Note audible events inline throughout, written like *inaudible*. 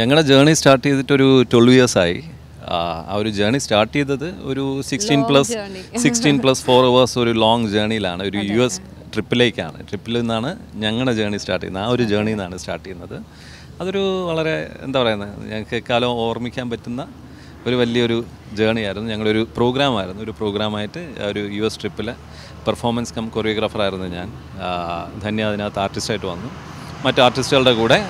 ഞങ്ങളുടെ journey start ചെയ്തിട്ട് ഒരു ട്വൽവ് ഇയേഴ്സ് ആയി ആ ഒരു ജേർണി സ്റ്റാർട്ട് ചെയ്തത് ഒരു sixteen plus sixteen plus four hours ഒരു ലോങ് ജേണിയിലാണ് ഒരു യു എസ് ട്രിപ്പിലേക്കാണ് ട്രിപ്പിൽ നിന്നാണ് ഞങ്ങളുടെ ജേർണി സ്റ്റാർട്ട് ചെയ്യുന്നത് ആ ഒരു ജേണിയിൽ നിന്നാണ് സ്റ്റാർട്ട് ചെയ്യുന്നത് അതൊരു വളരെ എന്താ പറയുന്നത് ഞങ്ങൾക്ക് എക്കാലം ഓർമ്മിക്കാൻ പറ്റുന്ന ഒരു വലിയൊരു ജേണി ആയിരുന്നു ഞങ്ങളൊരു ആയിരുന്നു ഒരു പ്രോഗ്രാമായിട്ട് ഒരു യു എസ് ട്രിപ്പിലെ പെർഫോമൻസ് കം ആയിരുന്നു ഞാൻ ധന്യ അതിനകത്ത് ആർട്ടിസ്റ്റായിട്ട് വന്നു മറ്റു ആർട്ടിസ്റ്റുകളുടെ കൂടെ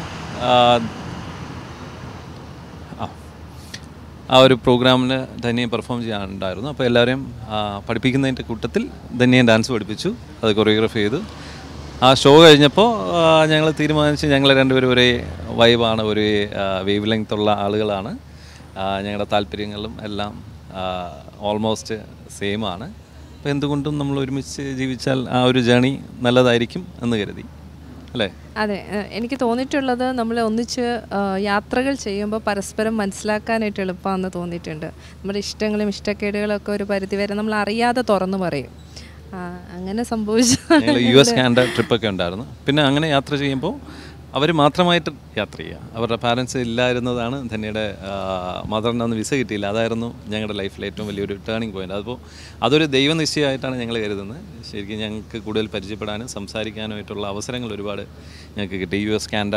ആ ഒരു പ്രോഗ്രാമിന് ധന്യം പെർഫോം ചെയ്യാനുണ്ടായിരുന്നു അപ്പോൾ എല്ലാവരെയും പഠിപ്പിക്കുന്നതിൻ്റെ കൂട്ടത്തിൽ ധന്യം ഡാൻസ് പഠിപ്പിച്ചു അത് കൊറിയോഗ്രാഫ് ചെയ്തു ആ ഷോ കഴിഞ്ഞപ്പോൾ ഞങ്ങൾ തീരുമാനിച്ച് ഞങ്ങൾ രണ്ടുപേരും ഒരേ വൈബാണ് ഒരേ വേവ് ലെങ്ത് ഉള്ള ആളുകളാണ് ഞങ്ങളുടെ താല്പര്യങ്ങളും എല്ലാം ഓൾമോസ്റ്റ് സെയിമാണ് അപ്പോൾ എന്തുകൊണ്ടും നമ്മൾ ഒരുമിച്ച് ജീവിച്ചാൽ ആ ഒരു ജേണി നല്ലതായിരിക്കും എന്ന് കരുതി അല്ലേ അതെ എനിക്ക് തോന്നിയിട്ടുള്ളത് നമ്മൾ ഒന്നിച്ച് യാത്രകൾ ചെയ്യുമ്പോൾ പരസ്പരം മനസ്സിലാക്കാനായിട്ട് എളുപ്പമാണെന്ന് തോന്നിയിട്ടുണ്ട് നമ്മുടെ ഇഷ്ടങ്ങളും ഇഷ്ടക്കേടുകളും ഒക്കെ ഒരു പരിധി വരെ നമ്മൾ അറിയാതെ തുറന്നു പറയും അങ്ങനെ സംഭവിച്ചു യു എസ് കാനഡ ഒക്കെ ഉണ്ടായിരുന്നു പിന്നെ അങ്ങനെ യാത്ര ചെയ്യുമ്പോൾ അവർ മാത്രമായിട്ട് യാത്ര ചെയ്യുക അവരുടെ പാരൻസ് ഇല്ലായിരുന്നതാണ് ധന്യയുടെ മദറിന് അന്ന് വിസ കിട്ടിയില്ല അതായിരുന്നു ഞങ്ങളുടെ ലൈഫിലെ ഏറ്റവും വലിയൊരു ടേണിംഗ് പോയിന്റ് അതിപ്പോൾ അതൊരു ദൈവനിശ്ചയമായിട്ടാണ് ഞങ്ങൾ കരുതുന്നത് ശരിക്കും ഞങ്ങൾക്ക് കൂടുതൽ പരിചയപ്പെടാനും സംസാരിക്കാനുമായിട്ടുള്ള അവസരങ്ങൾ ഒരുപാട് ഞങ്ങൾക്ക് കിട്ടി യു എസ് കാൻഡ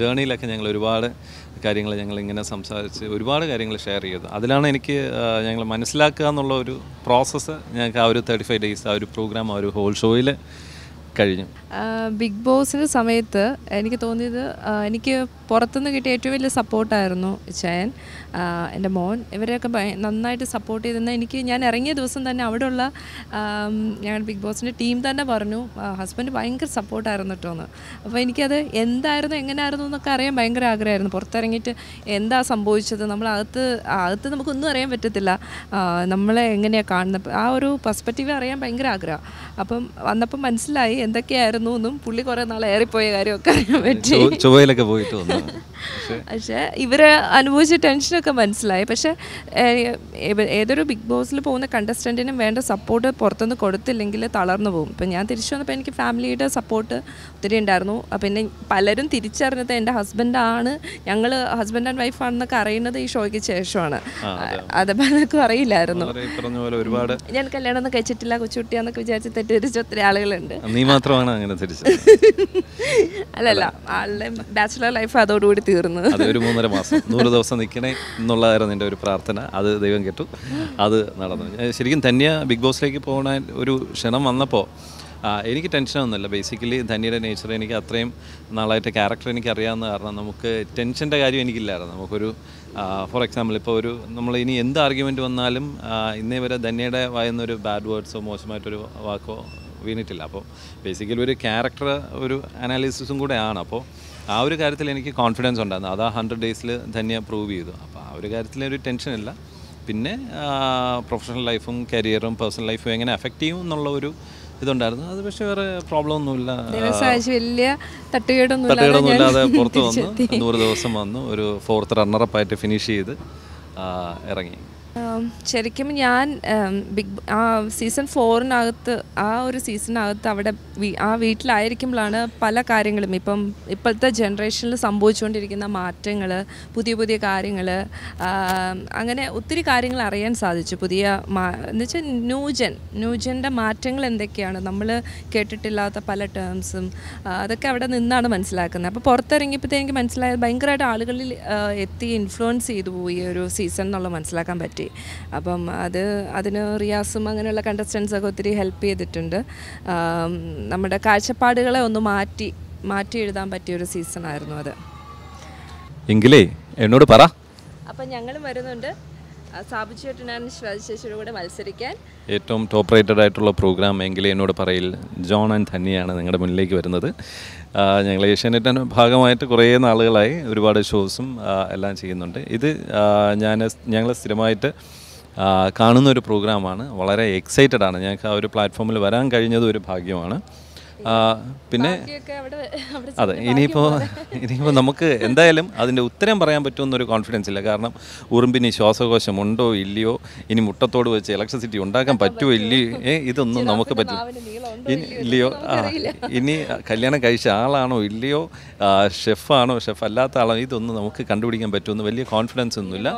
ജേണിയിലൊക്കെ ഞങ്ങൾ ഒരുപാട് കാര്യങ്ങൾ ഞങ്ങൾ ഇങ്ങനെ സംസാരിച്ച് ഒരുപാട് കാര്യങ്ങൾ ഷെയർ ചെയ്തു അതിലാണ് എനിക്ക് ഞങ്ങൾ മനസ്സിലാക്കുക എന്നുള്ള ഒരു പ്രോസസ്സ് ഞങ്ങൾക്ക് ആ ഒരു തേർട്ടി ഫൈവ് ഡേയ്സ് ആ ഒരു പ്രോഗ്രാം ആ ഒരു ഹോൾ ഷോയിൽ കഴിഞ്ഞു ബിഗ് ബോസിന്റെ സമയത്ത് എനിക്ക് തോന്നിയത് എനിക്ക് പുറത്തുനിന്ന് കിട്ടിയ ഏറ്റവും വലിയ സപ്പോർട്ടായിരുന്നു ചയൻ എൻ്റെ മോൻ ഇവരെയൊക്കെ നന്നായിട്ട് സപ്പോർട്ട് ചെയ്തിരുന്ന എനിക്ക് ഞാൻ ഇറങ്ങിയ ദിവസം തന്നെ അവിടെയുള്ള ഞങ്ങൾ ബിഗ് ബോസിൻ്റെ ടീം തന്നെ പറഞ്ഞു ഹസ്ബൻഡ് ഭയങ്കര സപ്പോർട്ടായിരുന്നു കേട്ടോന്ന് അപ്പോൾ എനിക്കത് എന്തായിരുന്നു എങ്ങനെയായിരുന്നു എന്നൊക്കെ അറിയാൻ ഭയങ്കര ആഗ്രഹമായിരുന്നു പുറത്തിറങ്ങിയിട്ട് എന്താ സംഭവിച്ചത് നമ്മൾ അകത്ത് അകത്ത് നമുക്കൊന്നും അറിയാൻ പറ്റത്തില്ല നമ്മളെ എങ്ങനെയാണ് കാണുന്നത് ആ ഒരു പെർസ്പെക്റ്റീവ് അറിയാൻ ഭയങ്കര ആഗ്രഹം അപ്പം വന്നപ്പം മനസ്സിലായി എന്തൊക്കെയായിരുന്നു എന്നും പുള്ളി കുറേ നാൾ ഏറിപ്പോയ കാര്യമൊക്കെ അറിയാൻ പറ്റി ചൊവ്വയിലൊക്കെ പോയിട്ട് വന്നു പക്ഷേ *laughs* ഇവരെ അനുഭവിച്ച ടെൻഷനൊക്കെ മനസ്സിലായി പക്ഷേ ഏതൊരു ബിഗ് ബോസിൽ പോകുന്ന കണ്ടസ്റ്റൻറ്റിനും വേണ്ട സപ്പോർട്ട് പുറത്തുനിന്ന് കൊടുത്തില്ലെങ്കിൽ തളർന്നു പോകും ഇപ്പം ഞാൻ തിരിച്ചു വന്നപ്പോൾ എനിക്ക് ഫാമിലിയുടെ സപ്പോർട്ട് ഒത്തിരി ഉണ്ടായിരുന്നു പിന്നെ പലരും തിരിച്ചറിഞ്ഞത് എൻ്റെ ഹസ്ബൻഡാണ് ഞങ്ങൾ ഹസ്ബൻഡ് ആൻഡ് വൈഫാണെന്നൊക്കെ അറിയുന്നത് ഈ ഷോയ്ക്ക് ശേഷമാണ് അതപ്പോൾ പലർക്കും അറിയില്ലായിരുന്നു ഞാൻ കല്യാണം ഒന്നും കഴിച്ചിട്ടില്ല കൊച്ചുകുട്ടിയാന്നൊക്കെ വിചാരിച്ച് തെറ്റിദ്ധരിച്ച ഒത്തിരി ആളുകളുണ്ട് മാത്രമാണ് അങ്ങനെ തിരിച്ചത് അല്ലല്ല ആളുടെ ബാച്ചുലർ ലൈഫ് അതോടുകൂടി തീർന്നു ഒരു മൂന്നര മാസം നൂറ് ദിവസം നിൽക്കണേ എന്നുള്ളതായിരുന്നു എൻ്റെ ഒരു പ്രാർത്ഥന അത് ദൈവം കേട്ടു അത് നടന്നു ശരിക്കും ധന്യ ബിഗ് ബോസിലേക്ക് പോകണ ഒരു ക്ഷണം വന്നപ്പോൾ എനിക്ക് ടെൻഷനൊന്നുമില്ല ബേസിക്കലി ധന്യയുടെ നേച്ചർ എനിക്ക് അത്രയും നാളായിട്ട് ക്യാരക്ടർ എനിക്ക് അറിയാവുന്ന കാരണം നമുക്ക് ടെൻഷൻ്റെ കാര്യം എനിക്കില്ലായിരുന്നു നമുക്കൊരു ഫോർ എക്സാമ്പിൾ ഇപ്പോൾ ഒരു നമ്മൾ ഇനി എന്ത് ആർഗ്യുമെൻറ്റ് വന്നാലും ഇന്നേ വരെ ധന്യയുടെ വായുന്നൊരു ബാഡ് വേർഡ്സോ മോശമായിട്ടൊരു വാക്കോ വീണിട്ടില്ല അപ്പോൾ ബേസിക്കലി ഒരു ക്യാരക്ടർ ഒരു അനാലിസിസും കൂടെയാണ് അപ്പോൾ ആ ഒരു കാര്യത്തിൽ എനിക്ക് കോൺഫിഡൻസ് ഉണ്ടായിരുന്നു അത് ആ ഹൺഡ്രഡ് ഡേയ്സിൽ ധന്യ പ്രൂവ് ചെയ്തു അപ്പോൾ ആ ഒരു കാര്യത്തിൽ ഒരു ടെൻഷനില്ല പിന്നെ പ്രൊഫഷണൽ ലൈഫും കരിയറും പേഴ്സണൽ ലൈഫും എങ്ങനെ അഫക്റ്റ് ചെയ്യും എന്നുള്ള ഒരു ഇതുണ്ടായിരുന്നു അത് പക്ഷേ വേറെ പ്രോബ്ലം ഒന്നുമില്ല വലിയ തട്ടുകേടൊന്നും പുറത്ത് വന്നു നൂറ് ദിവസം വന്നു ഒരു ഫോർത്ത് റണ്ണറപ്പായിട്ട് ആയിട്ട് ഫിനിഷ് ചെയ്ത് ഇറങ്ങി ശരിക്കും ഞാൻ ബിഗ് സീസൺ ഫോറിനകത്ത് ആ ഒരു സീസണിനകത്ത് അവിടെ ആ വീട്ടിലായിരിക്കുമ്പോഴാണ് പല കാര്യങ്ങളും ഇപ്പം ഇപ്പോഴത്തെ ജനറേഷനിൽ സംഭവിച്ചുകൊണ്ടിരിക്കുന്ന മാറ്റങ്ങൾ പുതിയ പുതിയ കാര്യങ്ങൾ അങ്ങനെ ഒത്തിരി കാര്യങ്ങൾ അറിയാൻ സാധിച്ചു പുതിയ എന്ന് വെച്ചാൽ ന്യൂജൻ ന്യൂജൻ്റെ മാറ്റങ്ങൾ എന്തൊക്കെയാണ് നമ്മൾ കേട്ടിട്ടില്ലാത്ത പല ടേംസും അതൊക്കെ അവിടെ നിന്നാണ് മനസ്സിലാക്കുന്നത് അപ്പോൾ പുറത്തിറങ്ങിയപ്പോഴത്തേക്ക് മനസ്സിലായത് ഭയങ്കരമായിട്ട് ആളുകളിൽ എത്തി ഇൻഫ്ലുവൻസ് ചെയ്തു പോയി ഒരു സീസൺ എന്നുള്ളത് മനസ്സിലാക്കാൻ പറ്റി പറ്റി അപ്പം അത് അതിന് റിയാസും അങ്ങനെയുള്ള കണ്ടസ്റ്റൻസൊക്കെ ഒത്തിരി ഹെൽപ്പ് ചെയ്തിട്ടുണ്ട് നമ്മുടെ കാഴ്ചപ്പാടുകളെ ഒന്ന് മാറ്റി മാറ്റി എഴുതാൻ പറ്റിയ ഒരു സീസൺ ആയിരുന്നു അത് എങ്കിലേ എന്നോട് പറ അപ്പം ഞങ്ങളും വരുന്നുണ്ട് സാബു ചേട്ടനാണ് ശിവാജി കൂടെ മത്സരിക്കാൻ ഏറ്റവും ടോപ്പ് റേറ്റഡ് ആയിട്ടുള്ള പ്രോഗ്രാം എങ്കിലേ എന്നോട് പറയിൽ ജോൺ ആൻഡ് ധന്യയാണ് നിങ്ങളുടെ മുന്നിലേക്ക് വരുന്നത് ഞങ്ങൾ ഏഷ്യാനെറ്റിൻ്റെ ഭാഗമായിട്ട് കുറേ നാളുകളായി ഒരുപാട് ഷോസും എല്ലാം ചെയ്യുന്നുണ്ട് ഇത് ഞാൻ ഞങ്ങൾ സ്ഥിരമായിട്ട് കാണുന്ന ഒരു പ്രോഗ്രാമാണ് വളരെ എക്സൈറ്റഡ് ആണ് ഞങ്ങൾക്ക് ആ ഒരു പ്ലാറ്റ്ഫോമിൽ വരാൻ കഴിഞ്ഞത് ഒരു ഭാഗ്യമാണ് പിന്നെ *laughs* അതെ ഇനിയിപ്പോൾ ഇനിയിപ്പോൾ *laughs* നമുക്ക് എന്തായാലും അതിൻ്റെ ഉത്തരം പറയാൻ പറ്റുമെന്നൊരു കോൺഫിഡൻസ് ഇല്ല കാരണം ഉറുമ്പിനി ശ്വാസകോശം ഉണ്ടോ ഇല്ലയോ ഇനി മുട്ടത്തോട് വെച്ച് ഇലക്ട്രിസിറ്റി ഉണ്ടാക്കാൻ പറ്റുമോ ഇല്ലയോ ഏ ഇതൊന്നും നമുക്ക് പറ്റില്ല ഇനി ഇല്ലയോ ആ ഇനി കല്യാണം കഴിച്ച ആളാണോ ഇല്ലയോ ഷെഫാണോ ഷെഫ് അല്ലാത്ത ആളാണോ ഇതൊന്നും നമുക്ക് കണ്ടുപിടിക്കാൻ പറ്റുമെന്ന് വലിയ കോൺഫിഡൻസ് ഒന്നുമില്ല *laughs*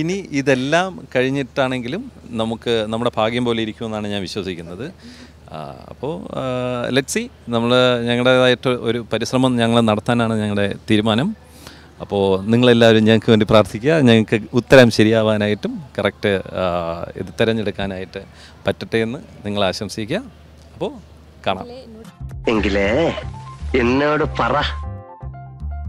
ഇനി ഇതെല്ലാം കഴിഞ്ഞിട്ടാണെങ്കിലും നമുക്ക് നമ്മുടെ ഭാഗ്യം പോലെ ഇരിക്കുമെന്നാണ് ഞാൻ വിശ്വസിക്കുന്നത് അപ്പോൾ ലെറ്റ് സി നമ്മൾ ഞങ്ങളുടേതായിട്ട് ഒരു പരിശ്രമം ഞങ്ങൾ നടത്താനാണ് ഞങ്ങളുടെ തീരുമാനം അപ്പോൾ നിങ്ങളെല്ലാവരും ഞങ്ങൾക്ക് വേണ്ടി പ്രാർത്ഥിക്കുക ഞങ്ങൾക്ക് ഉത്തരം ശരിയാവാനായിട്ടും കറക്റ്റ് ഇത് തിരഞ്ഞെടുക്കാനായിട്ട് പറ്റട്ടെ എന്ന് നിങ്ങൾ ആശംസിക്കുക അപ്പോൾ കാണാം എങ്കിലേ എന്നോട് പറ